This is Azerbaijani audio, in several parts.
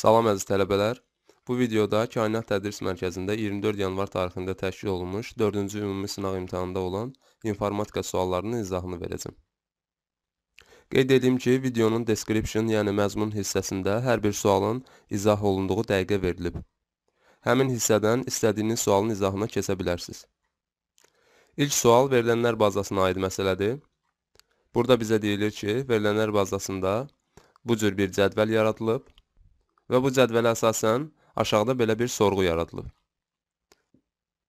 Salam əziz tələbələr. Bu videoda Kainat Tədris Mərkəzində 24 yanvar tarixində təşkil olunmuş 4-cü ümumi sınaq imtahanında olan informatika suallarının izahını verəcəm. Qeyd edim ki, videonun description, yəni məzmun hissəsində hər bir sualın izah olunduğu dəqiqə verilib. Həmin hissədən istədiyiniz sualın izahına keçə bilərsiniz. İlk sual verilənlər bazasına aid məsələdir. Burada bizə deyilir ki, verilənlər bazasında bu cür bir cədvəl yaradılıb Və bu cədvələ əsasən aşağıda belə bir sorğu yaradılıb.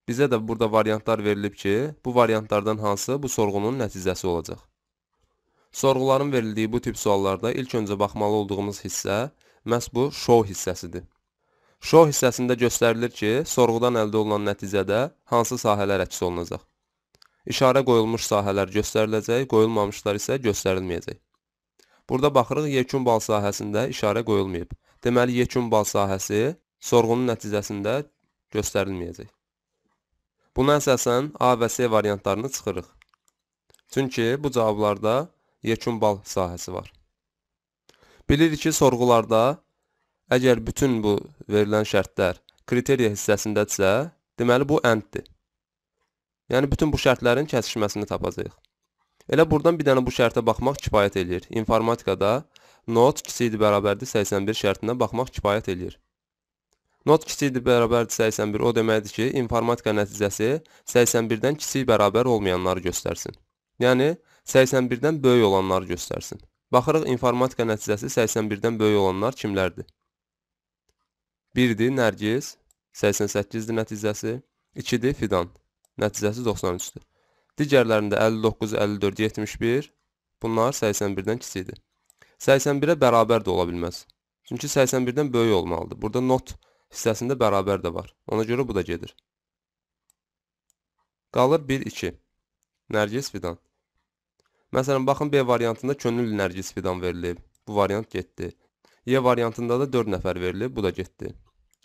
Bizə də burada variantlar verilib ki, bu variantlardan hansı bu sorğunun nəticəsi olacaq. Sorğuların verildiyi bu tip suallarda ilk öncə baxmalı olduğumuz hissə məhz bu show hissəsidir. Show hissəsində göstərilir ki, sorğudan əldə olunan nəticədə hansı sahələr əks olunacaq. İşarə qoyulmuş sahələr göstəriləcək, qoyulmamışlar isə göstərilməyəcək. Burada baxırıq, yekun bal sahəsində işarə qoyulmayıb. Deməli, yekun bal sahəsi sorğunun nəticəsində göstərilməyəcək. Buna əsasən A və C variantlarını çıxırıq. Çünki bu cavablarda yekun bal sahəsi var. Bilirik ki, sorğularda əgər bütün bu verilən şərtlər kriteriya hissəsindədirsə, deməli bu ənddir. Yəni bütün bu şərtlərin kəsişməsini tapacağıq. Elə buradan bir dənə bu şərtə baxmaq kifayət eləyir. İnformatikada Not kiçikdir bərabərdir 81 şərtinə baxmaq kifayət eləyir. Not kiçikdir bərabərdir 81 o deməkdir ki, informatika nəticəsi 81-dən kiçik bərabər olmayanları göstərsin. Yəni, 81-dən böyük olanları göstərsin. Baxırıq, informatika nəticəsi 81-dən böyük olanlar kimlərdir? 1-dir Nərgiz, 88-dir nəticəsi, 2-dir Fidan, nəticəsi 93-dür. Digərlərində 59, 54, 71, bunlar 81-dən kiçikdir. 81-ə bərabər də ola bilməz. Çünki 81-dən böyük olmalıdır. Burada not hissəsində bərabər də var. Ona görə bu da gedir. Qalır 1-2. Nərgis Fidan. Məsələn, baxın B variantında könüllü Nərgis Fidan verilib. Bu variant getdi. Y variantında da 4 nəfər verilib. Bu da getdi.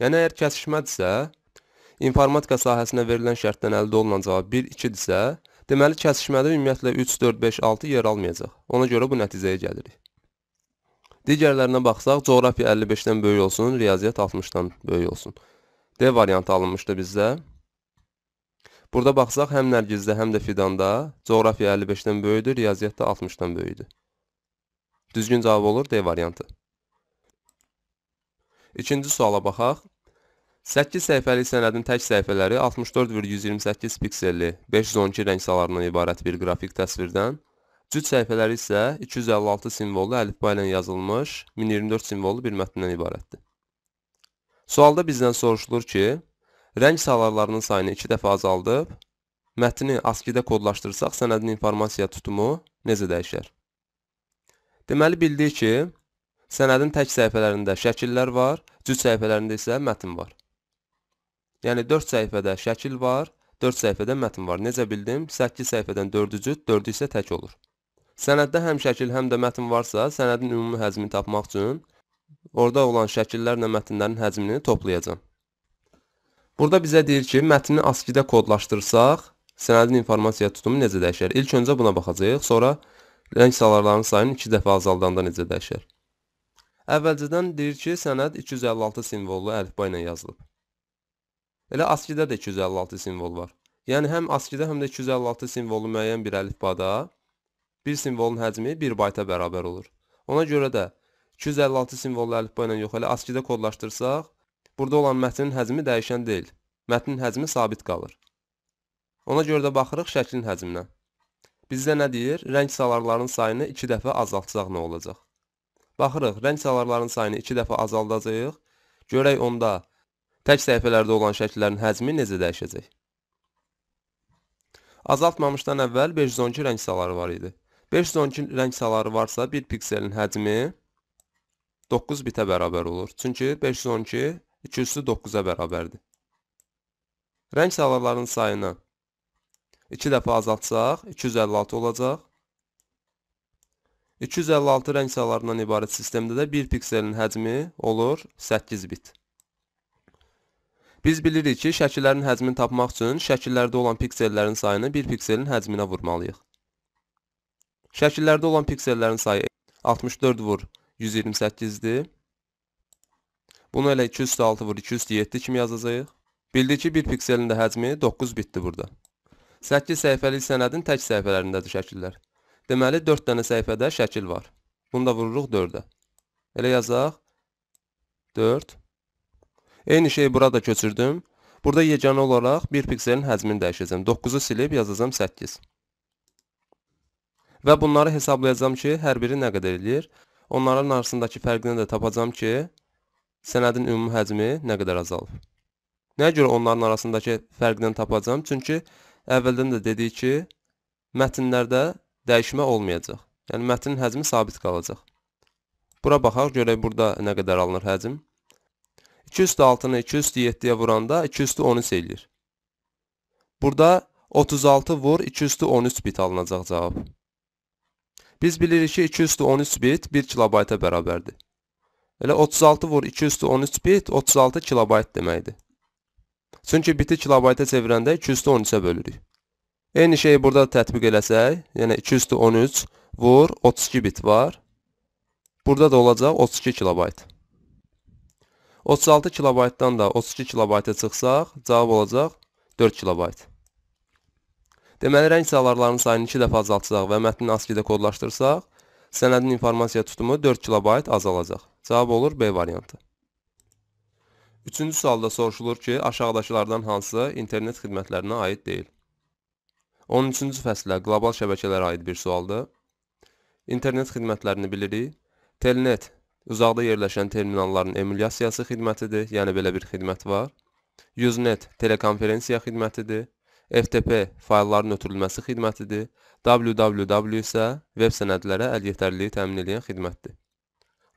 Yəni, əgər kəsişmədirsə, informatika sahəsinə verilən şərtdən əldə olunan cavab 1-2-dirsə, deməli kəsişmədə ümumiyyətlə 3, 4, 5, 6 yer almayacaq. Ona görə bu nəticəyə gəlirik. Digərlərinə baxsaq, coğrafiya 55-dən böyük olsun, riyaziyyat 60-dan böyük olsun. D variantı alınmışdı bizdə. Burada baxsaq, həm Nərgizdə, həm də Fidanda coğrafiya 55-dən böyüdür, riyaziyyat da 60-dan böyüdür. Düzgün cavab olur D variantı. İkinci suala baxaq. 8 səhifəli sənədin tək səhifələri 64,128 pikselli 512 rəng salarından ibarət bir qrafik təsvirdən Cüt səhifələri isə 256 simvollu əlifba ilə yazılmış 1024 simvollu bir mətndən ibarətdir. Sualda bizdən soruşulur ki, rəng salarlarının sayını 2 dəfə azaldıb, mətni ASCII-də kodlaşdırsaq sənədin informasiya tutumu necə dəyişər? Deməli bildik ki, sənədin tək səhifələrində şəkillər var, cüt səhifələrində isə mətin var. Yəni 4 səhifədə şəkil var, 4 səhifədə mətn var. Necə bildim? 8 səhifədən 4-ü cüt, 4-ü isə tək olur. Sənəddə həm şəkil, həm də mətn varsa, sənədin ümumi həcmini tapmaq üçün orada olan şəkillərlə mətnlərin həcmini toplayacam. Burada bizə deyir ki, mətni ASCII-də kodlaşdırsaq, sənədin informasiya tutumu necə dəyişər? İlk öncə buna baxacağıq, sonra rəng salarlarının sayını 2 dəfə azaldanda necə dəyişər? Əvvəlcədən deyir ki, sənəd 256 simvollu əlifba ilə yazılıb. Elə ASCII-də də 256 simvol var. Yəni həm ASCII-də, həm də 256 simvolu müəyyən bir əlifbada bir simvolun həcmi 1 bayta bərabər olur. Ona görə də 256 simvolu əlifba ilə yox elə ASCII-də kodlaşdırsaq, burada olan mətnin həcmi dəyişən deyil. Mətnin həcmi sabit qalır. Ona görə də baxırıq şəklin həcminə. Bizdə nə deyir? Rəng salarlarının sayını 2 dəfə azaltsaq nə olacaq? Baxırıq, rəng salarlarının sayını 2 dəfə azaldacağıq. Görək onda tək səhifələrdə olan şəkillərin həcmi necə dəyişəcək? Azaltmamışdan əvvəl 512 rəng saları var idi. 512 rəng saları varsa, bir pikselin həcmi 9 bitə bərabər olur. Çünki 512 2 üstü 9-a bərabərdir. Rəng salarlarının sayını 2 dəfə azaltsaq, 256 olacaq. 256 rəng salarından ibarət sistemdə də 1 pikselin həcmi olur 8 bit. Biz bilirik ki, şəkillərin həcmini tapmaq üçün şəkillərdə olan piksellərin sayını 1 pikselin həcminə vurmalıyıq. Şəkillərdə olan piksellərin sayı 64 vur 128-dir. Bunu elə 2 üstü 6 vur 2 üstü 7 kimi yazacağıq. Bildik ki, bir pikselin də həcmi 9 bitdi burada. 8 səhifəlik sənədin tək səhifələrindədir şəkillər. Deməli, 4 dənə səhifədə şəkil var. Bunu da vururuq 4-də. Elə yazaq. 4. Eyni şeyi burada köçürdüm. Burada yeganə olaraq bir pikselin həcmini dəyişəcəm. 9-u silib yazacam 8. Və bunları hesablayacam ki, hər biri nə qədər eləyir. Onların arasındakı fərqini də tapacam ki, sənədin ümumi həcmi nə qədər azalıb. Nəyə görə onların arasındakı fərqdən tapacam? Çünki əvvəldən də dedik ki, mətnlərdə dəyişmə olmayacaq. Yəni mətnin həcmi sabit qalacaq. Bura baxaq, görək burada nə qədər alınır həcm. 2 üstü 6-nı 2 üstü 7-yə vuranda 2 üstü 13 eləyir. Burada 36 vur 2 üstü 13 bit alınacaq cavab. Biz bilirik ki, 2 üstü 13 bit 1 kilobayta bərabərdir. Elə 36 vur 2 üstü 13 bit 36 kilobayt deməkdir. Çünki biti kilobayta çevirəndə 2 üstü 13-ə bölürük. Eyni şeyi burada tətbiq eləsək, yəni 2 üstü 13 vur 32 bit var. Burada da olacaq 32 kilobayt. 36 kilobaytdan da 32 kilobayta çıxsaq, cavab olacaq 4 kilobayt. Deməli, rəng salarlarının sayını 2 dəfə azaltsaq və mətnin ASCII-də kodlaşdırsaq, sənədin informasiya tutumu 4 KB azalacaq. Cavab olur B variantı. Üçüncü sualda soruşulur ki, aşağıdakılardan hansı internet xidmətlərinə aid deyil? 13-cü fəslə qlobal şəbəkələrə aid bir sualdır. İnternet xidmətlərini bilirik. Telnet uzaqda yerləşən terminalların emulyasiyası xidmətidir, yəni belə bir xidmət var. Usenet telekonferensiya xidmətidir. FTP faylların ötürülməsi xidmətidir. WWW isə veb sənədlərə əliyetərliyi təmin edən xidmətdir.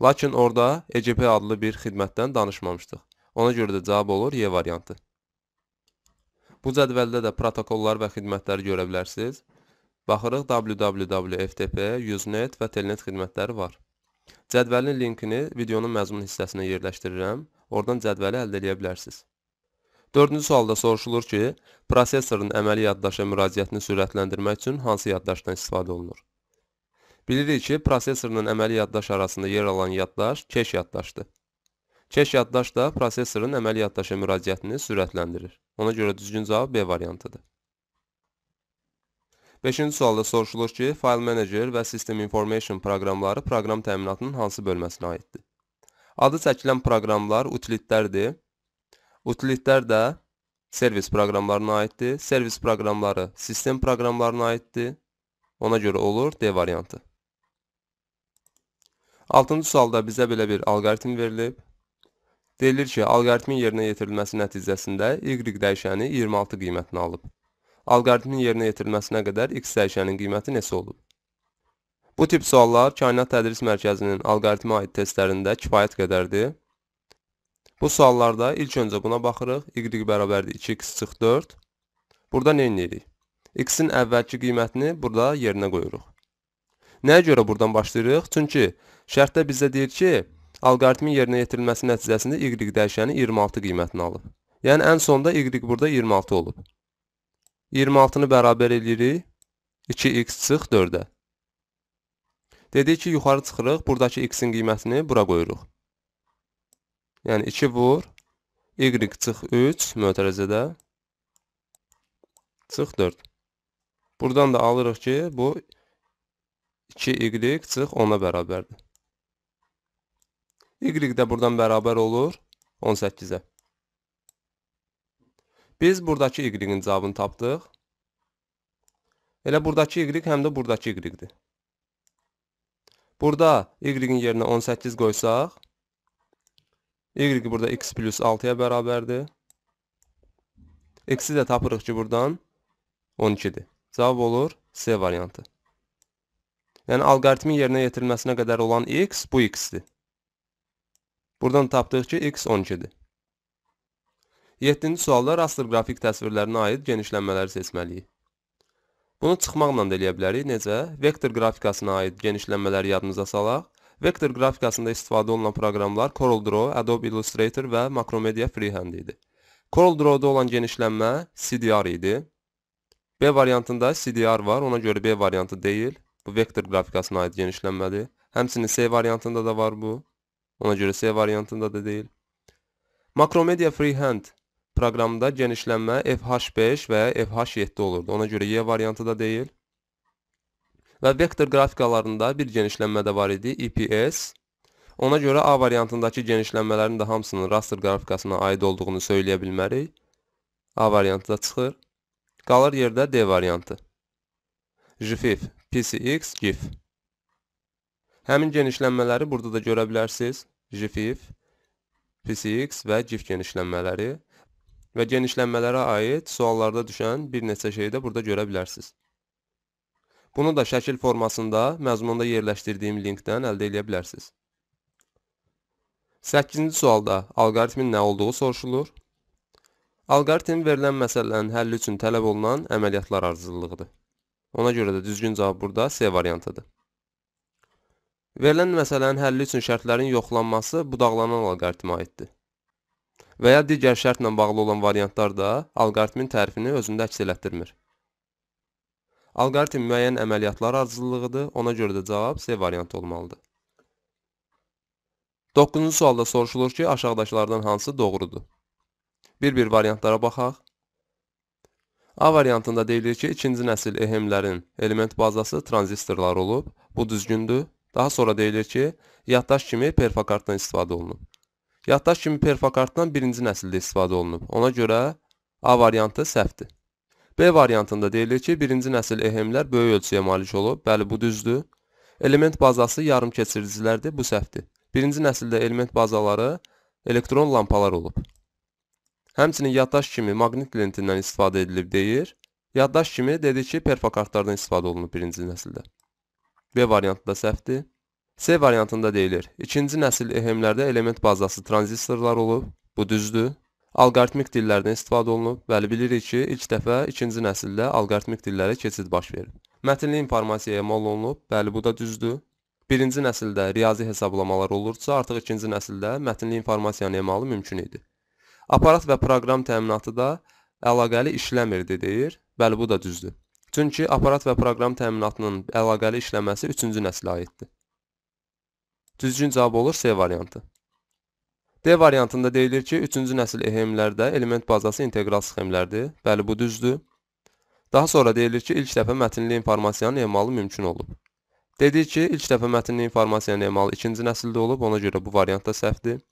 Lakin orada EGP adlı bir xidmətdən danışmamışdıq. Ona görə də cavab olur Y variantı. Bu cədvəldə də protokollar və xidmətləri görə bilərsiniz. Baxırıq WWW, FTP, Usenet və Telnet xidmətləri var. Cədvəlin linkini videonun məzmun hissəsinə yerləşdirirəm. Oradan cədvəli əldə edə bilərsiniz. Dördüncü sualda soruşulur ki, prosesorun əməli yaddaşa müraciətini sürətləndirmək üçün hansı yaddaşdan istifadə olunur? Bilirik ki, prosesorun əməli yaddaş arasında yer alan yaddaş keş yaddaşdır. Keş yaddaş da prosesorun əməli yaddaşa müraciətini sürətləndirir. Ona görə düzgün cavab B variantıdır. 5-ci sualda soruşulur ki, File Manager və System Information proqramları proqram təminatının hansı bölməsinə aiddir? Adı çəkilən proqramlar utilitlərdir Utilitlər də servis proqramlarına aiddir. Servis proqramları sistem proqramlarına aiddir. Ona görə olur D variantı. 6-cı sualda bizə belə bir alqoritm verilib. Deyilir ki, alqoritmin yerinə yetirilməsi nəticəsində y dəyişəni 26 qiymətini alıb. Alqoritmin yerinə yetirilməsinə qədər x dəyişənin qiyməti neçə olub? Bu tip suallar Kainat Tədris Mərkəzinin alqoritmə aid testlərində kifayət qədərdir. Bu suallarda ilk öncə buna baxırıq. Y bərabərdir 2x çıx 4. Burada nə edirik? X-in əvvəlki qiymətini burada yerinə qoyuruq. Nəyə görə buradan başlayırıq? Çünki şərtdə bizə deyir ki, alqoritmin yerinə yetirilməsi nəticəsində y dəyişəni 26 qiymətini alıb. Yəni ən sonda y burada 26 olub. 26-nı bərabər edirik 2x çıx 4-ə. Dedik ki, yuxarı çıxırıq, buradakı x-in qiymətini bura qoyuruq. Yəni 2 vur. Y çıx 3 mötərəzədə. Çıx 4. Buradan da alırıq ki, bu 2y çıx 10-a bərabərdir. Y də buradan bərabər olur 18-ə. Biz buradakı y-in cavabını tapdıq. Elə buradakı y həm də buradakı y-dir. Burada y-in yerinə 18 qoysaq, Y burada x plus 6-ya bərabərdir. X-i də tapırıq ki, buradan 12-dir. Cavab olur C variantı. Yəni, alqoritmin yerinə yetirilməsinə qədər olan x bu x-dir. Buradan tapdıq ki, x 12-dir. 7-ci sualda raster qrafik təsvirlərinə aid genişlənmələri seçməliyik. Bunu çıxmaqla da eləyə bilərik. Necə? Vektor qrafikasına aid genişlənmələri yadımıza salaq Vektor qrafikasında istifadə olunan proqramlar CorelDRAW, Adobe Illustrator və Macromedia Freehand idi. CorelDRAW-da olan genişlənmə CDR idi. B variantında CDR var, ona görə B variantı deyil. Bu vektor qrafikasına aid genişlənmədir. Həmçinin C variantında da var bu. Ona görə C variantında da deyil. Macromedia Freehand proqramında genişlənmə FH5 və FH7 olurdu. Ona görə Y variantı da deyil və vektor qrafikalarında bir genişlənmə də var idi, EPS. Ona görə A variantındakı genişlənmələrin də hamısının raster qrafikasına aid olduğunu söyləyə bilmərik. A variantı da çıxır. Qalır yerdə D variantı. JFIF, PCX, GIF. Həmin genişlənmələri burada da görə bilərsiniz. JFIF, PCX və GIF genişlənmələri və genişlənmələrə aid suallarda düşən bir neçə şeyi də burada görə bilərsiniz. Bunu da şəkil formasında məzmunda yerləşdirdiyim linkdən əldə edə bilərsiniz. 8-ci sualda alqoritmin nə olduğu soruşulur. Alqoritm verilən məsələnin həlli üçün tələb olunan əməliyyatlar ardıcıllığıdır. Ona görə də düzgün cavab burada C variantıdır. Verilən məsələnin həlli üçün şərtlərin yoxlanması budaqlanan alqoritmə aiddir. Və ya digər şərtlə bağlı olan variantlar da alqoritmin tərifini özündə əks elətdirmir. Alqoritm müəyyən əməliyyatlar ardıcıllığıdır, ona görə də cavab C variantı olmalıdır. 9-cu sualda soruşulur ki, aşağıdakılardan hansı doğrudur? Bir-bir variantlara baxaq. A variantında deyilir ki, ikinci nəsil EHM-lərin element bazası tranzistorlar olub. Bu düzgündür. Daha sonra deyilir ki, yaddaş kimi perfakartdan istifadə olunub. Yaddaş kimi perfakartdan birinci nəsildə istifadə olunub. Ona görə A variantı səhvdir. B variantında deyilir ki, birinci nəsil EHM-lər böyük ölçüyə malik olub. Bəli, bu düzdür. Element bazası yarım keçiricilərdir, bu səhvdir. Birinci nəsildə element bazaları elektron lampalar olub. Həmçinin yaddaş kimi maqnit lentindən istifadə edilib deyir. Yaddaş kimi dedi ki, perfokartlardan istifadə olunub birinci nəsildə. B variantında səhvdir. C variantında deyilir. İkinci nəsil EHM-lərdə element bazası tranzistorlar olub. Bu düzdür. Alqoritmik dillərdən istifadə olunub. Bəli, bilirik ki, ilk dəfə ikinci nəsildə alqoritmik dillərə keçid baş verib. Mətnli informasiya emal olunub. Bəli, bu da düzdür. Birinci nəsildə riyazi hesablamalar olursa, artıq ikinci nəsildə mətnli informasiyanın emalı mümkün idi. Aparat və proqram təminatı da əlaqəli işləmirdi deyir. Bəli, bu da düzdür. Çünki aparat və proqram təminatının əlaqəli işləməsi 3-cü nəslə aiddir. Düzgün cavab olur C variantı. D variantında deyilir ki, 3-cü nəsil EHM-lərdə element bazası integral sxemlərdir. Bəli, bu düzdür. Daha sonra deyilir ki, ilk dəfə mətnli informasiyanın emalı mümkün olub. Dedik ki, ilk dəfə mətnli informasiyanın emalı 2-ci nəsildə olub, ona görə bu variant da səhvdir.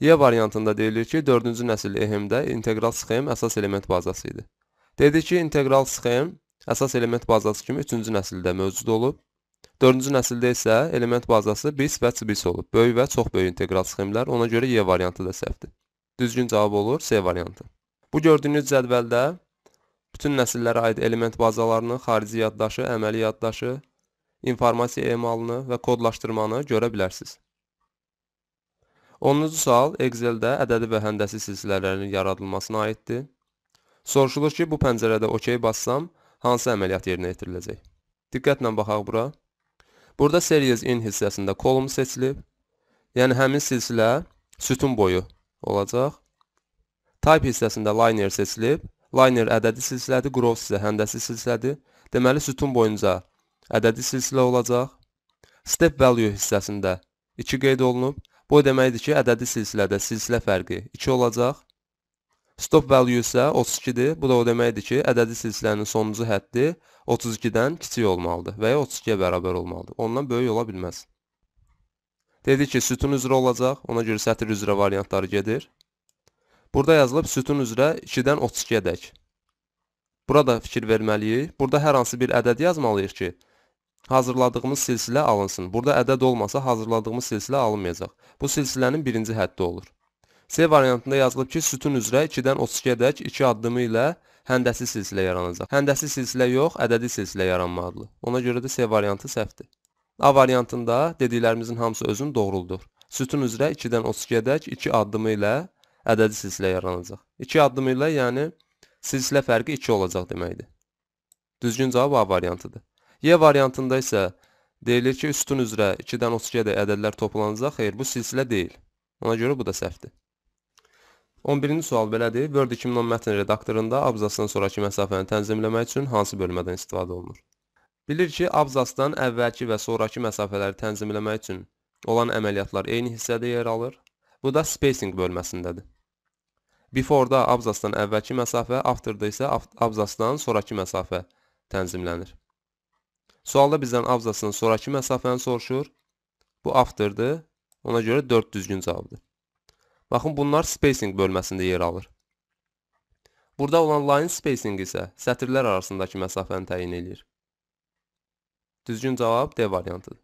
Y variantında deyilir ki, 4-cü nəsil EHM-də integral sxem əsas element bazası idi. Dedik ki, integral sxem əsas element bazası kimi 3-cü nəsildə mövcud olub. Dördüncü nəsildə isə element bazası bis və bis olub. Böyük və çox böyük integral sxemlər, ona görə Y variantı da səhvdir. Düzgün cavab olur C variantı. Bu gördüyünüz cədvəldə bütün nəsillərə aid element bazalarını, xarici yaddaşı, əməli yaddaşı, informasiya emalını və kodlaşdırmanı görə bilərsiniz. 10-cu sual Excel-də ədədi və həndəsi silsilələrinin yaradılmasına aiddir. Soruşulur ki, bu pəncərədə OK bassam, hansı əməliyyat yerinə yetiriləcək? Diqqətlə baxaq bura. Burada series in hissəsində kolum seçilib. Yəni həmin silsilə sütun boyu olacaq. Type hissəsində linear seçilib. Linear ədədi silsilədir, growth isə həndəsi silsilədir. Deməli sütun boyunca ədədi silsilə olacaq. Step value hissəsində 2 qeyd olunub. Bu deməkdir ki, ədədi silsilədə silsilə fərqi 2 olacaq. Stop value isə 32-dir. Bu da o deməkdir ki, ədədi silsilənin sonuncu həddi 32-dən kiçik olmalıdır və ya 32-yə bərabər olmalıdır. Ondan böyük ola bilməz. Dedi ki, sütun üzrə olacaq, ona görə sətir üzrə variantları gedir. Burada yazılıb sütun üzrə 2-dən 32-yə dək. Burada fikir verməliyik. Burada hər hansı bir ədəd yazmalıyıq ki, hazırladığımız silsilə alınsın. Burada ədəd olmasa hazırladığımız silsilə alınmayacaq. Bu silsilənin birinci həddi olur. C variantında yazılıb ki, sütun üzrə 2-dən 32-yə dək 2 addımı ilə həndəsi silsilə yaranacaq. Həndəsi silsilə yox, ədədi silsilə yaranmalıdır. Ona görə də C variantı səhvdir. A variantında dediklərimizin hamısı özün doğruldur. Sütun üzrə 2-dən 32-yə dək 2 addımı ilə ədədi silsilə yaranacaq. 2 addımı ilə, yəni silsilə fərqi 2 olacaq deməkdir. Düzgün cavab A variantıdır. Y variantında isə deyilir ki, üstün üzrə 2-dən 32-yə də ədədlər toplanacaq. Xeyr, bu silsilə deyil. Ona görə bu da səhvdir. 11-ci sual belədir. Word 2010 mətn redaktorunda abzasdan sonrakı məsafəni tənzimləmək üçün hansı bölmədən istifadə olunur? Bilir ki, abzasdan əvvəlki və sonrakı məsafələri tənzimləmək üçün olan əməliyyatlar eyni hissədə yer alır. Bu da spacing bölməsindədir. Before-da abzasdan əvvəlki məsafə, after-da isə abzasdan sonrakı məsafə tənzimlənir. Sualda bizdən abzasdan sonrakı məsafəni soruşur. Bu after-dır. Ona görə 4 düzgün cavabdır. Baxın, bunlar spacing bölməsində yer alır. Burada olan line spacing isə sətirlər arasındakı məsafəni təyin edir. Düzgün cavab D variantıdır.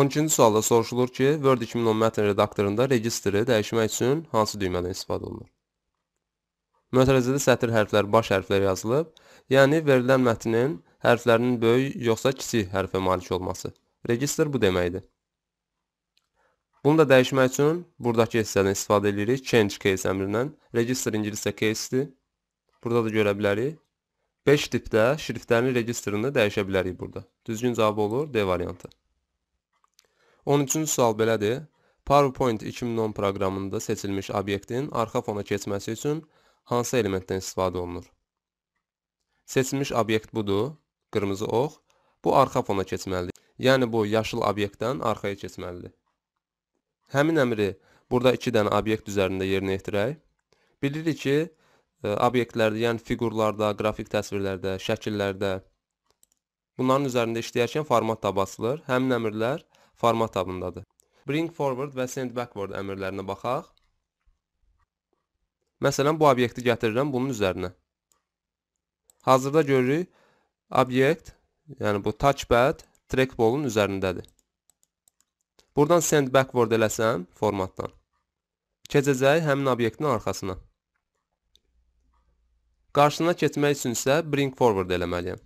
12-ci sualda soruşulur ki, Word 2010 mətn redaktorunda registri dəyişmək üçün hansı düymədən istifadə olunur? Mötərizədə sətir hərfləri baş hərflər yazılıb, yəni verilən mətnin hərflərinin böyük yoxsa kiçik hərfə malik olması. Registr bu deməkdir. Bunu da dəyişmək üçün buradakı hissədən istifadə edirik. Change case əmrindən. Register ingiliscə case-dir. Burada da görə bilərik. 5 tipdə şriftlərin registrını dəyişə bilərik burada. Düzgün cavab olur D variantı. 13-cü sual belədir. PowerPoint 2010 proqramında seçilmiş obyektin arxa fona keçməsi üçün hansı elementdən istifadə olunur? Seçilmiş obyekt budur, qırmızı ox. Bu arxa fona keçməlidir. Yəni bu yaşıl obyektdən arxaya keçməlidir. Həmin əmri burada 2 dənə obyekt üzərində yerinə yetirək. Bilirik ki, e, obyektlərdə, yəni fiqurlarda, qrafik təsvirlərdə, şəkillərdə bunların üzərində işləyərkən format tabı açılır. Həmin əmrlər format tabındadır. Bring forward və send backward əmrlərinə baxaq. Məsələn, bu obyekti gətirirəm bunun üzərinə. Hazırda görürük, obyekt, yəni bu touchpad trackball'un üzərindədir. Buradan send backward eləsəm formatdan. Keçəcək həmin obyektin arxasına. Qarşısına keçmək üçün isə bring forward eləməliyəm.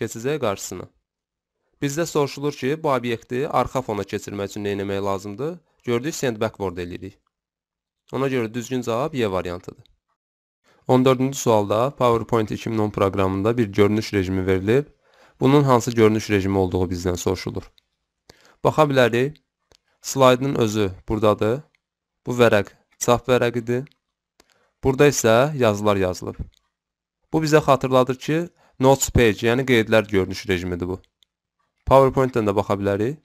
Keçəcək qarşısına. Bizdə soruşulur ki, bu obyekti arxa fona keçirmək üçün nə etmək lazımdır? Gördük send backward eləyirik. Ona görə düzgün cavab Y variantıdır. 14-cü sualda PowerPoint 2010 proqramında bir görünüş rejimi verilib. Bunun hansı görünüş rejimi olduğu bizdən soruşulur. Baxa bilərik. Slaydın özü buradadır. Bu vərəq çap vərəqidir. Burada isə yazılar yazılıb. Bu bizə xatırladır ki, notes page, yəni qeydlər görünüşü rejimidir bu. PowerPoint-dən də baxa bilərik.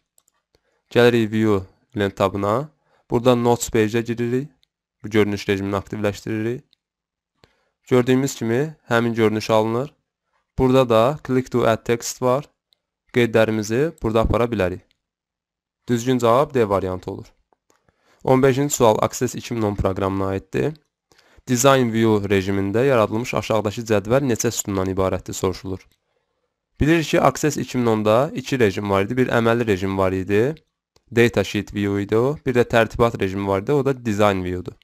Gəlirik view lent tabına. Buradan notes page-ə giririk. Bu görünüş rejimini aktivləşdiririk. Gördüyümüz kimi həmin görünüş alınır. Burada da click to add text var. Qeydlərimizi burada apara bilərik. Düzgün cavab D variantı olur. 15-ci sual Access 2010 proqramına aiddir. Design View rejimində yaradılmış aşağıdakı cədvəl neçə sütundan ibarətdir soruşulur. Bilirik ki, Access 2010-da iki rejim var idi. Bir əməli rejim var idi. Data Sheet View idi o. Bir də tərtibat rejimi var idi. O da Design View'dur.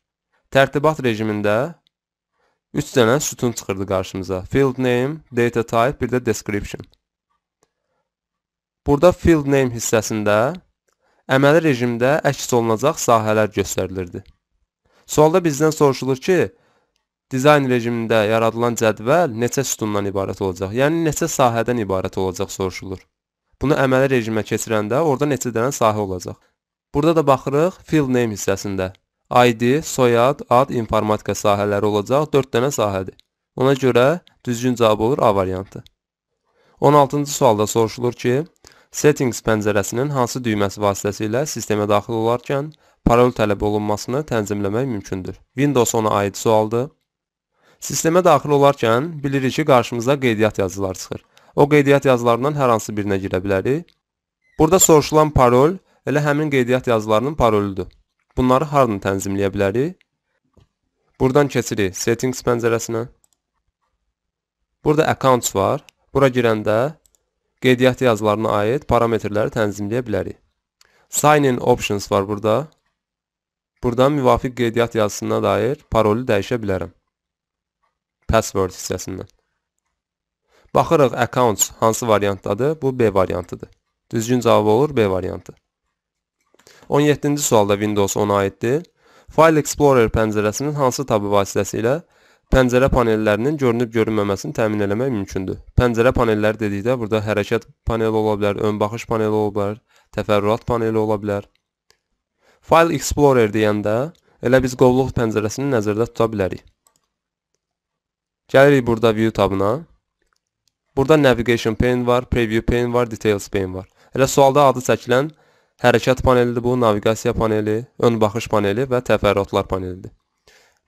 Tərtibat rejimində 3 dənə sütun çıxırdı qarşımıza. Field Name, Data Type, bir də Description. Burada Field Name hissəsində əməli rejimdə əks olunacaq sahələr göstərilirdi. Sualda bizdən soruşulur ki, dizayn rejimində yaradılan cədvəl neçə sütundan ibarət olacaq, yəni neçə sahədən ibarət olacaq soruşulur. Bunu əməli rejimə keçirəndə orada neçə dənə sahə olacaq. Burada da baxırıq field name hissəsində. ID, soyad, ad, informatika sahələri olacaq 4 dənə sahədir. Ona görə düzgün cavab olur A variantı. 16-cı sualda soruşulur ki, Settings pəncərəsinin hansı düyməsi vasitəsilə sistemə daxil olarkən parol tələb olunmasını tənzimləmək mümkündür. Windows ona aid sualdır. Sistemə daxil olarkən bilirik ki, qarşımıza qeydiyyat yazıları çıxır. O qeydiyyat yazılarından hər hansı birinə girə bilərik. Burada soruşulan parol elə həmin qeydiyyat yazılarının parolüdür. Bunları haradan tənzimləyə bilərik? Buradan keçirik Settings pəncərəsinə. Burada Accounts var. Bura girəndə qeydiyyat yazılarına aid parametrləri tənzimləyə bilərik. Sign in options var burada. Buradan müvafiq qeydiyyat yazısına dair parolu dəyişə bilərəm. Password hissəsindən. Baxırıq accounts hansı variantdadır? Bu B variantıdır. Düzgün cavab olur B variantı. 17-ci sualda Windows 10-a aiddir. File Explorer pəncərəsinin hansı tabı vasitəsilə pəncərə panellərinin görünüb görünməməsini təmin eləmək mümkündür. Pəncərə panelləri dedikdə burada hərəkət paneli ola bilər, ön baxış paneli ola bilər, təfərrüat paneli ola bilər. File Explorer deyəndə elə biz qovluq pəncərəsini nəzərdə tuta bilərik. Gəlirik burada View tabına. Burada Navigation pane var, Preview pane var, Details pane var. Elə sualda adı çəkilən hərəkət panelidir bu, navigasiya paneli, ön baxış paneli və təfərrüatlar panelidir.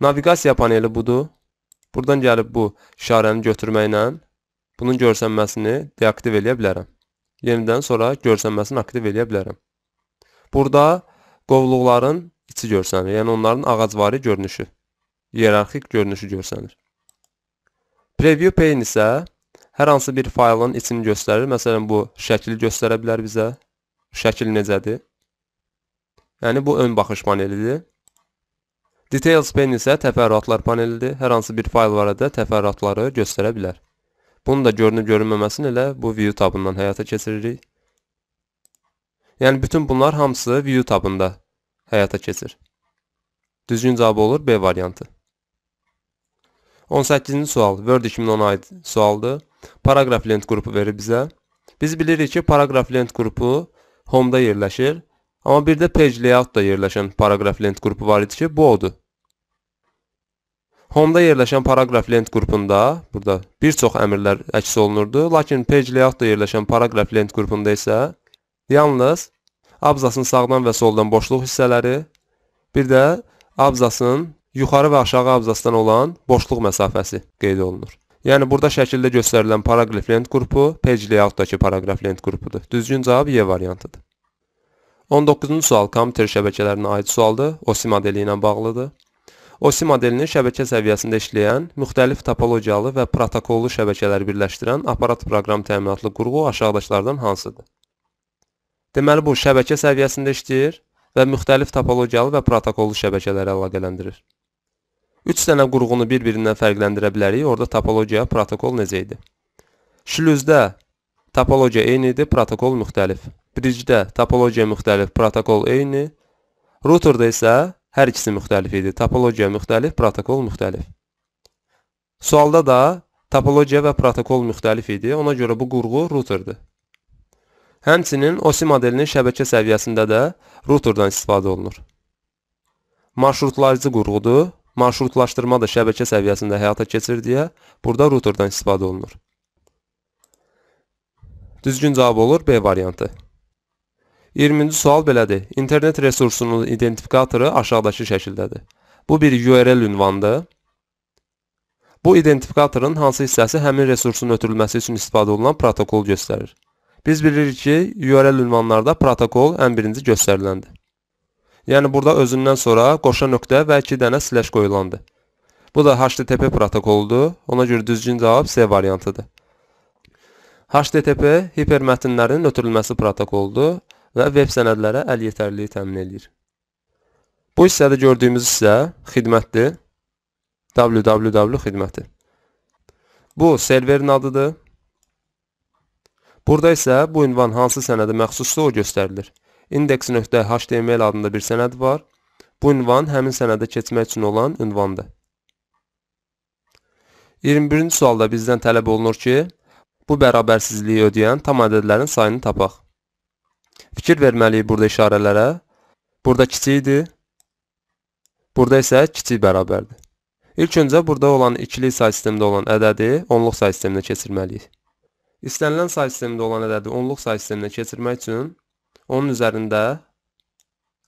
Navigasiya paneli budur. Buradan gəlib bu işarəni götürməklə bunun görsənməsini deaktiv eləyə bilərəm. Yenidən sonra görsənməsini aktiv eləyə bilərəm. Burada qovluqların içi görsənir, yəni onların ağacvari görünüşü, yerarxik görünüşü görsənir. Preview pane isə hər hansı bir faylın içini göstərir. Məsələn, bu şəkili göstərə bilər bizə. Şəkil necədir? Yəni, bu ön baxış panelidir. Details pane isə təfərrüatlar panelidir. Hər hansı bir fayl barədə təfərrüatları göstərə bilər. Bunu da görünüb-görünməməsini elə bu View tabından həyata keçiririk. Yəni bütün bunlar hamısı View tabında həyata keçir. Düzgün cavab olur B variantı. 18-ci sual Word 2010 aid sualdır. Paragraf lent qrupu verir bizə. Biz bilirik ki, paragraf lent qrupu home-da yerləşir. Amma bir də page layout da yerləşən paragraf lent qrupu var idi ki, bu odur. Home-da yerləşən paraqraf lent qrupunda burada bir çox əmrlər əks olunurdu, lakin page layout-da yerləşən paraqraf lent qrupunda isə yalnız abzasın sağdan və soldan boşluq hissələri, bir də abzasın yuxarı və aşağı abzasdan olan boşluq məsafəsi qeyd olunur. Yəni burada şəkildə göstərilən paraqraf lent qrupu page layout-dakı paraqraf lent qrupudur. Düzgün cavab Y variantıdır. 19-cu sual kompüter şəbəkələrinə aid sualdır, OSI modeli ilə bağlıdır. OSI modelini şəbəkə səviyyəsində işləyən, müxtəlif topologiyalı və protokollu şəbəkələr birləşdirən aparat proqram təminatlı qurğu aşağıdakılardan hansıdır? Deməli, bu şəbəkə səviyyəsində işləyir və müxtəlif topologiyalı və protokollu şəbəkələrə əlaqələndirir. 3 dənə qurğunu bir-birindən fərqləndirə bilərik, orada topologiya, protokol necə idi? Şlüzdə topologiya eynidir, protokol müxtəlif. Bridgedə topologiya müxtəlif, protokol eyni. Routerda isə Hər ikisi müxtəlif idi. Topologiya müxtəlif, protokol müxtəlif. Sualda da topologiya və protokol müxtəlif idi. Ona görə bu qurğu routerdir. Həmçinin OSI modelinin şəbəkə səviyyəsində də routerdan istifadə olunur. Marşrutlayıcı qurğudur. Marşrutlaşdırma da şəbəkə səviyyəsində həyata keçir deyə burada routerdan istifadə olunur. Düzgün cavab olur B variantı. 20-ci sual belədir. İnternet resursunun identifikatoru aşağıdakı şəkildədir. Bu bir URL ünvanıdır. Bu identifikatorun hansı hissəsi həmin resursun ötürülməsi üçün istifadə olunan protokol göstərir. Biz bilirik ki, URL ünvanlarda protokol ən birinci göstəriləndir. Yəni burada özündən sonra qoşa nöqtə və 2 dənə slash qoyulandı. Bu da HTTP protokoludur. Ona görə düzgün cavab C variantıdır. HTTP hipermətnlərin ötürülməsi protokoludur və veb sənədlərə əl yetərliyi təmin edir. Bu hissədə gördüyümüz isə xidmətdir. www xidməti. Bu serverin adıdır. Burada isə bu ünvan hansı sənədə məxsusdur o göstərilir. index.html adında bir sənəd var. Bu ünvan həmin sənədə keçmək üçün olan ünvandır. 21-ci sualda bizdən tələb olunur ki, bu bərabərsizliyi ödəyən tam ədədlərin sayını tapaq. Fikir verməliyik burada işarələrə. Burada kiçikdir. Burada isə kiçik bərabərdir. İlk öncə burada olan ikili say sistemində olan ədədi onluq say sisteminə keçirməliyik. İstənilən say sistemində olan ədədi onluq say sisteminə keçirmək üçün onun üzərində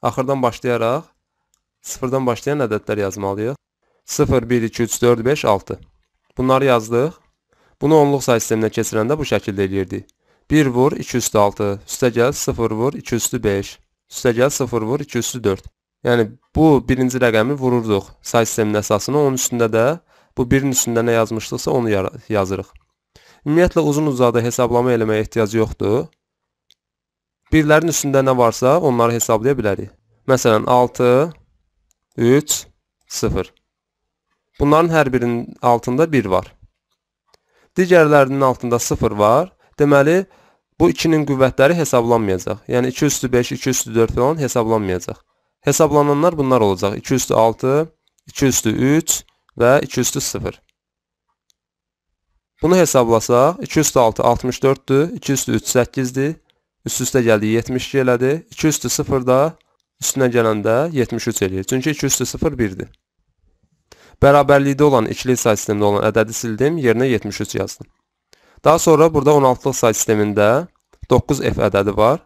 axırdan başlayaraq sıfırdan başlayan ədədlər yazmalıyıq. 0, 1, 2, 3, 4, 5, 6. Bunları yazdıq. Bunu onluq say sisteminə keçirəndə bu şəkildə eləyirdik. 1 vur 2 üstü 6 üstəgəl 0 vur 2 üstü 5 üstəgəl 0 vur 2 üstü 4 yəni bu birinci rəqəmi vururduq say sisteminin əsasını onun üstündə də bu birin üstündə nə yazmışdıqsa onu yazırıq ümumiyyətlə uzun uzadı hesablama eləməyə ehtiyac yoxdur birlərin üstündə nə varsa onları hesablaya bilərik məsələn 6 3 0 bunların hər birinin altında 1 var digərlərinin altında 0 var deməli Bu 2-nin qüvvətləri hesablanmayacaq. Yəni 2 üstü 5, 2 üstü 4 filan hesablanmayacaq. Hesablananlar bunlar olacaq. 2 üstü 6, 2 üstü 3 və 2 üstü 0. Bunu hesablasaq, 2 üstü 6 64-dür, 2 üstü 3 8-dir, üst üstə gəldi 72 elədi, 2 üstü 0 da üstünə gələndə 73 eləyir. Çünki 2 üstü 0 1-dir. Bərabərlikdə olan ikili say sistemində olan ədədi sildim, yerinə 73 yazdım. Daha sonra burada 16-lıq say sistemində 9 f ədədi var.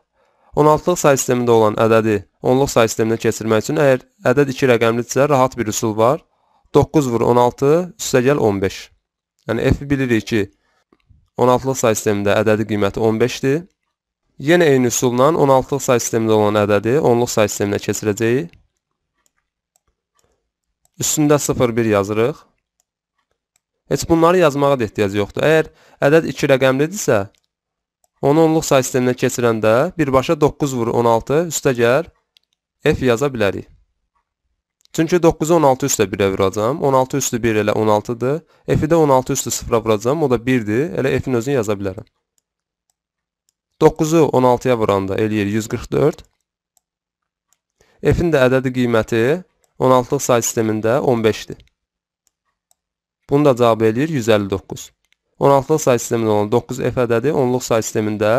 16-lıq say sistemində olan ədədi 10-luq say sisteminə keçirmək üçün əgər ədəd 2 rəqəmlidirsə rahat bir üsul var. 9 vur 16 üstəgəl 15. Yəni f-i bilirik ki 16-lıq say sistemində ədədi qiyməti 15-dir. Yenə eyni üsulla 16-lıq say sistemində olan ədədi 10-luq say sisteminə keçirəcəyik. Üstündə 0-1 yazırıq. Heç bunları yazmağa da ehtiyac yoxdur. Əgər ədəd 2 rəqəmlidirsə, Onu onluq say sisteminə keçirəndə birbaşa 9 vur 16 üstəgər F yaza bilərik. Çünki 9-u 16 üstə 1-ə vuracam. 16 üstü 1 elə 16-dır. F-i də 16 üstü 0-a vuracam. O da 1-dir. Elə F-in özünü yaza bilərəm. 9-u 16-ya vuranda eləyir 144. F-in də ədədi qiyməti 16-lıq say sistemində 15-dir. Bunu da cavab eləyir 159. 16-lıq say sistemində olan 9 F ədədi 10-luq say sistemində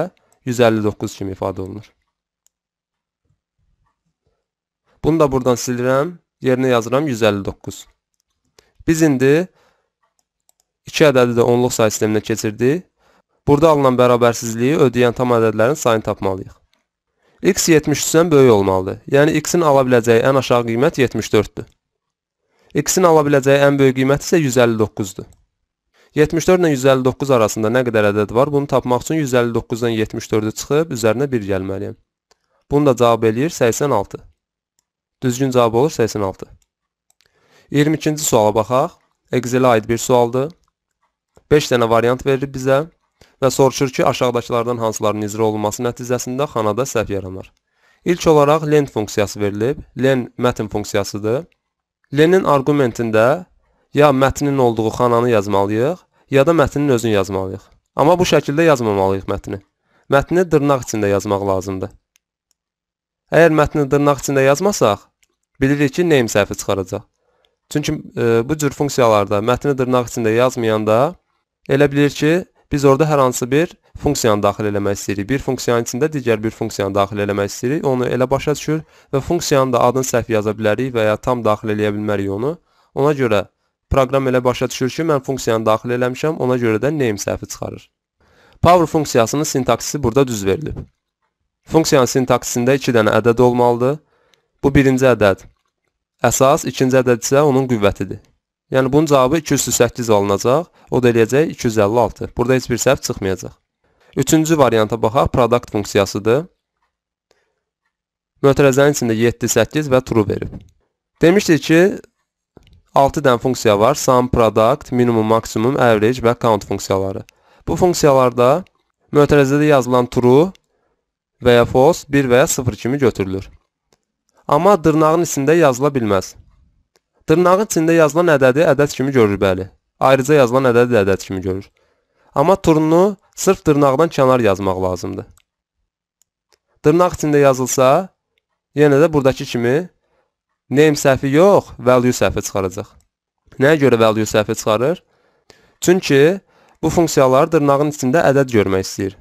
159 kimi ifadə olunur. Bunu da buradan silirəm, yerinə yazıram 159. Biz indi 2 ədədi də 10-luq say sisteminə keçirdik. Burada alınan bərabərsizliyi ödəyən tam ədədlərin sayını tapmalıyıq. x 73-dən böyük olmalıdır. Yəni x-in ala biləcəyi ən aşağı qiymət 74-dür. x-in ala biləcəyi ən böyük qiymət isə 159-dur. 74 ilə 159 arasında nə qədər ədəd var? Bunu tapmaq üçün 159-dan 74-ü çıxıb üzərinə 1 gəlməliyəm. Bunu da cavab eləyir 86. Düzgün cavab olur 86. 22-ci suala baxaq. Excel-ə aid bir sualdır. 5 dənə variant verir bizə və soruşur ki, aşağıdakılardan hansılarının icra olunması nəticəsində xanada səhv yaranar. İlk olaraq len funksiyası verilib. Len mətn funksiyasıdır. Lenin arqumentində ya mətnin olduğu xananı yazmalıyıq, ya da mətnin özünü yazmalıyıq. Amma bu şəkildə yazmamalıyıq mətni. Mətni dırnaq içində yazmaq lazımdır. Əgər mətni dırnaq içində yazmasaq, bilirik ki, name səhvi çıxaracaq. Çünki e, bu cür funksiyalarda mətni dırnaq içində yazmayanda elə bilir ki, biz orada hər hansı bir funksiyanı daxil eləmək istəyirik. Bir funksiyanın içində digər bir funksiyanı daxil eləmək istəyirik. Onu elə başa düşür və funksiyanın da adını səhv yaza bilərik və ya tam daxil eləyə bilmərik onu. Ona görə Proqram elə başa düşür ki, mən funksiyanı daxil eləmişəm, ona görə də name səhvi çıxarır. Power funksiyasının sintaksisi burada düz verilib. Funksiyanın sintaksisində 2 dənə ədəd olmalıdır. Bu birinci ədəd. Əsas, ikinci ədəd isə onun qüvvətidir. Yəni bunun cavabı 208 alınacaq, o da eləyəcək 256. Burada heç bir səhv çıxmayacaq. Üçüncü varianta baxaq, product funksiyasıdır. Mötərəzənin içində 7, 8 və true verib. Demişdik ki, 6 dənə funksiya var. Sum, product, minimum, maksimum, average və count funksiyaları. Bu funksiyalarda mötərizədə yazılan true və ya false 1 və ya 0 kimi götürülür. Amma dırnağın içində yazıla bilməz. Dırnağın içində yazılan ədədi ədəd kimi görür bəli. Ayrıca yazılan ədədi də ədəd kimi görür. Amma turunu sırf dırnaqdan kənar yazmaq lazımdır. Dırnaq içində yazılsa, yenə də buradakı kimi name səhvi yox, value səhvi çıxaracaq. Nəyə görə value səhvi çıxarır? Çünki bu funksiyalar dırnağın içində ədəd görmək istəyir.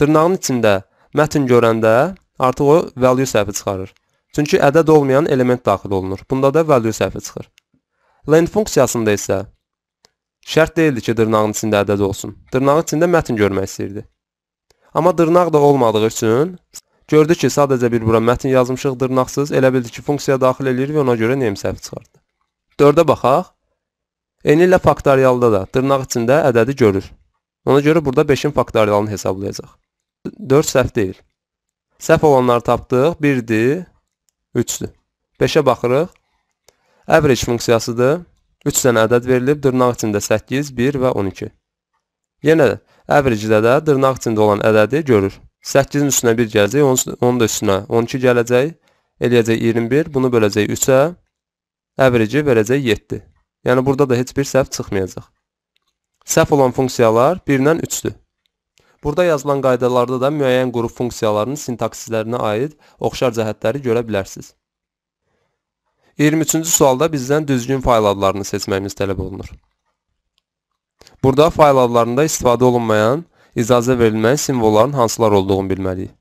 Dırnağın içində mətn görəndə artıq o value səhvi çıxarır. Çünki ədəd olmayan element daxil olunur. Bunda da value səhvi çıxır. Len funksiyasında isə şərt deyildi ki, dırnağın içində ədəd olsun. Dırnağın içində mətn görmək istəyirdi. Amma dırnaq da olmadığı üçün Gördü ki, sadəcə bir bura mətn yazmışıq dırnaqsız, elə bildi ki, funksiya daxil eləyir və ona görə name səhv çıxardı. 4-ə baxaq. Eynilə faktorialda da dırnaq içində ədədi görür. Ona görə burada 5-in faktorialını hesablayacaq. 4 səhv deyil. Səhv olanları tapdıq. 1-dir, 3-dür. 5-ə baxırıq. Average funksiyasıdır. 3 dənə ədəd verilib, dırnaq içində 8, 1 və 12. Yenə average-də də dırnaq içində olan ədədi görür. 8-in üstünə 1 gələcək, onun da üstünə 12 gələcək, eləyəcək 21, bunu böləcək 3-ə, əvrici verəcək 7. Yəni, burada da heç bir səhv çıxmayacaq. Səhv olan funksiyalar 1-dən 3-dür. Burada yazılan qaydalarda da müəyyən qrup funksiyalarının sintaksislərinə aid oxşar cəhətləri görə bilərsiniz. 23-cü sualda bizdən düzgün fayl adlarını seçməyimiz tələb olunur. Burada fayl adlarında istifadə olunmayan icazə verilməli simvolların hansılar olduğunu bilməliyik.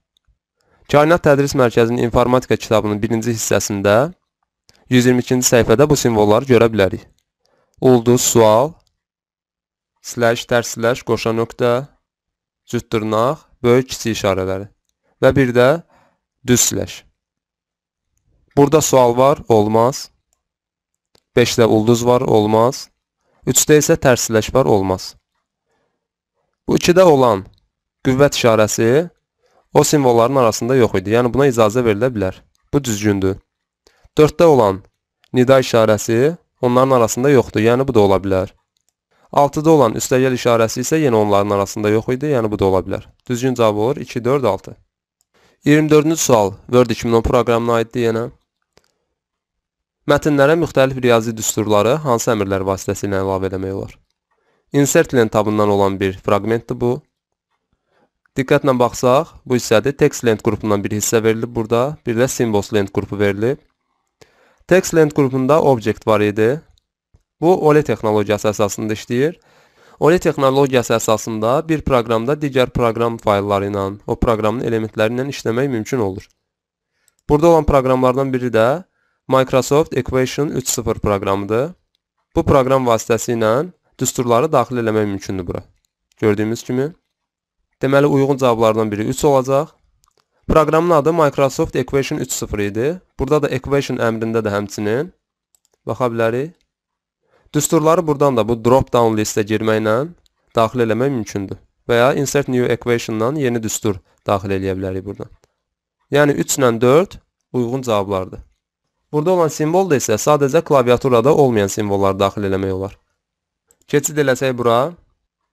Kainat Tədris Mərkəzinin informatika kitabının birinci hissəsində 122-ci səhifədə bu simvolları görə bilərik. Ulduz, sual, slash, tərs, slash, qoşa nöqtə, cüt dırnaq, böyük kiçik işarələri və bir də düz slash. Burada sual var, olmaz. 5-də ulduz var, olmaz. 3-də isə tərs slash var, olmaz. Bu ikidə olan qüvvət işarəsi o simvolların arasında yox idi. Yəni, buna icazə verilə bilər. Bu düzgündür. 4-də olan nida işarəsi onların arasında yoxdur. Yəni, bu da ola bilər. 6-da olan üstəgəl işarəsi isə yenə onların arasında yox idi. Yəni, bu da ola bilər. Düzgün cavab olur 2, 4, 6. 24-cü sual Word 2010 proqramına aiddir yenə. Mətnlərə müxtəlif riyazi düsturları hansı əmrlər vasitəsilə əlavə eləmək olar? Insert len tabından olan bir fraqmentdir bu. Diqqətlə baxsaq, bu hissədə text length qrupundan bir hissə verilib burada, bir də symbols length qrupu verilib. Text length qrupunda object var idi. Bu OLE texnologiyası əsasında işləyir. OLE texnologiyası əsasında bir proqramda digər proqram faylları ilə, o proqramın elementləri ilə işləmək mümkün olur. Burada olan proqramlardan biri də Microsoft Equation 3.0 proqramıdır. Bu proqram vasitəsilə düsturları daxil eləmək mümkündür bura. Gördüyümüz kimi. Deməli, uyğun cavablardan biri 3 olacaq. Proqramın adı Microsoft Equation 3.0 idi. Burada da Equation əmrində də həmçinin. Baxa bilərik. Düsturları buradan da bu drop-down listə girməklə daxil eləmək mümkündür. Və ya Insert New Equation-dan yeni düstur daxil eləyə bilərik buradan. Yəni 3 ilə 4 uyğun cavablardır. Burada olan simvol da isə sadəcə klaviaturada olmayan simvolları daxil eləmək olar. Keçid eləsək bura.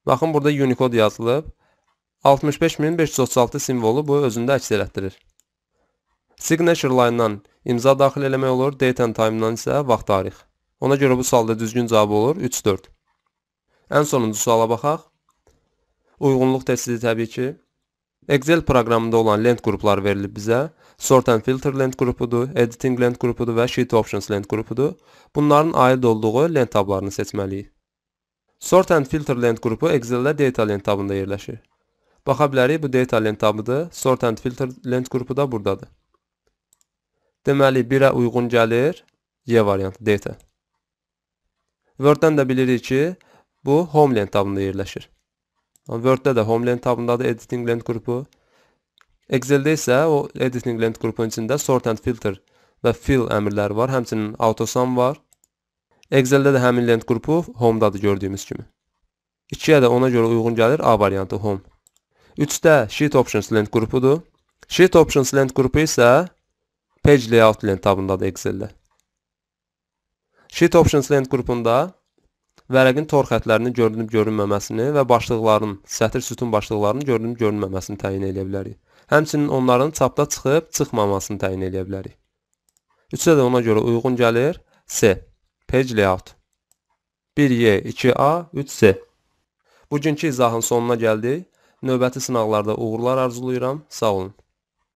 Baxın burada Unicode yazılıb. 65536 simvolu bu özündə əks elətdirir. Signature line-dan imza daxil eləmək olur, date and time-dan isə vaxt tarix. Ona görə bu sualda düzgün cavab olur 3-4. Ən sonuncu suala baxaq. Uyğunluq testi təbii ki. Excel proqramında olan lent qrupları verilib bizə. Sort and filter lent qrupudur, editing lent qrupudur və sheet options lent qrupudur. Bunların aid olduğu lent tablarını seçməliyik. Sort and Filter lent qrupu Excel-də data lent tabında yerləşir. Baxa bilərik, bu data lent tabıdır. Sort and Filter lent qrupu da buradadır. Deməli, 1-ə uyğun gəlir Y variantı data. Word-dən də bilirik ki, bu Home lent tabında yerləşir. Word-də də Home lent tabındadır Editing lent qrupu. Excel-də isə o Editing lent qrupunun içində Sort and Filter və Fill əmrləri var, həmçinin AutoSum var. Excel-də də həmin lent qrupu home-dadır gördüyümüz kimi. 2-yə də ona görə uyğun gəlir A variantı home. 3-də sheet options lent qrupudur. Sheet options lent qrupu isə page layout lent tabındadır Excel-də. Sheet options lent qrupunda vərəqin tor xətlərinin görünüb görünməməsini və başlıqların, sətir sütun başlıqlarının görünüb görünməməsini təyin edə bilərik. Həmçinin onların çapda çıxıb çıxmamasını təyin edə bilərik. Üçə də ona görə uyğun gəlir C. Page Layout 1Y, 2A, 3C Bugünkü izahın sonuna gəldik. Növbəti sınaqlarda uğurlar arzulayıram. Sağ olun.